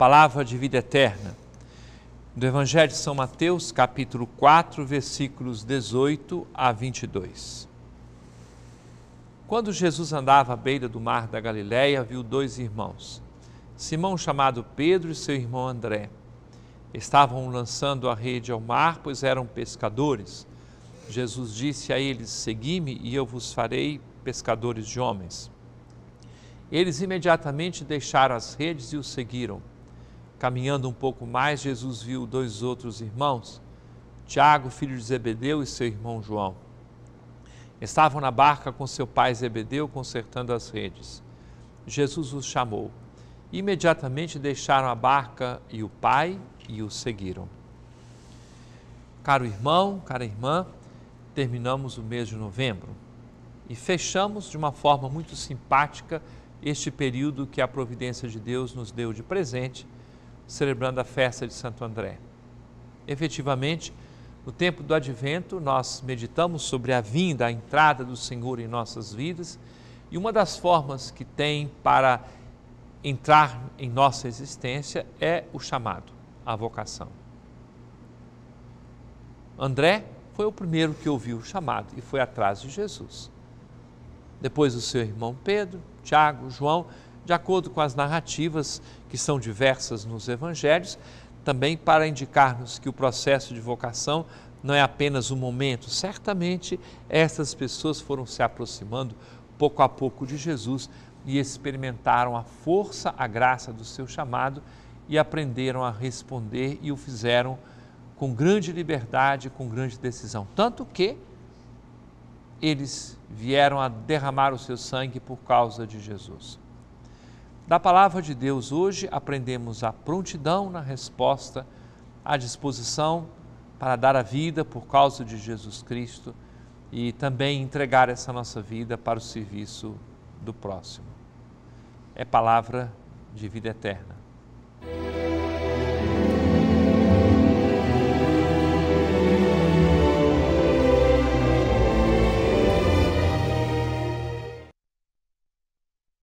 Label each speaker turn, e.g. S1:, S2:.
S1: palavra de vida eterna. Do Evangelho de São Mateus, capítulo 4, versículos 18 a 22. Quando Jesus andava à beira do mar da Galiléia, viu dois irmãos, Simão chamado Pedro e seu irmão André. Estavam lançando a rede ao mar, pois eram pescadores. Jesus disse a eles: Segui-me e eu vos farei pescadores de homens. Eles imediatamente deixaram as redes e o seguiram. Caminhando um pouco mais, Jesus viu dois outros irmãos, Tiago, filho de Zebedeu, e seu irmão João. Estavam na barca com seu pai Zebedeu, consertando as redes. Jesus os chamou. Imediatamente deixaram a barca e o pai e o seguiram. Caro irmão, cara irmã, terminamos o mês de novembro e fechamos de uma forma muito simpática este período que a providência de Deus nos deu de presente celebrando a festa de Santo André. Efetivamente, no tempo do advento, nós meditamos sobre a vinda, a entrada do Senhor em nossas vidas, e uma das formas que tem para entrar em nossa existência é o chamado, a vocação. André foi o primeiro que ouviu o chamado e foi atrás de Jesus. Depois o seu irmão Pedro, Tiago, João de acordo com as narrativas que são diversas nos evangelhos, também para indicar-nos que o processo de vocação não é apenas um momento. Certamente essas pessoas foram se aproximando pouco a pouco de Jesus e experimentaram a força, a graça do seu chamado e aprenderam a responder e o fizeram com grande liberdade, com grande decisão. Tanto que eles vieram a derramar o seu sangue por causa de Jesus. Da palavra de Deus hoje aprendemos a prontidão na resposta, a disposição para dar a vida por causa de Jesus Cristo e também entregar essa nossa vida para o serviço do próximo. É palavra de vida eterna.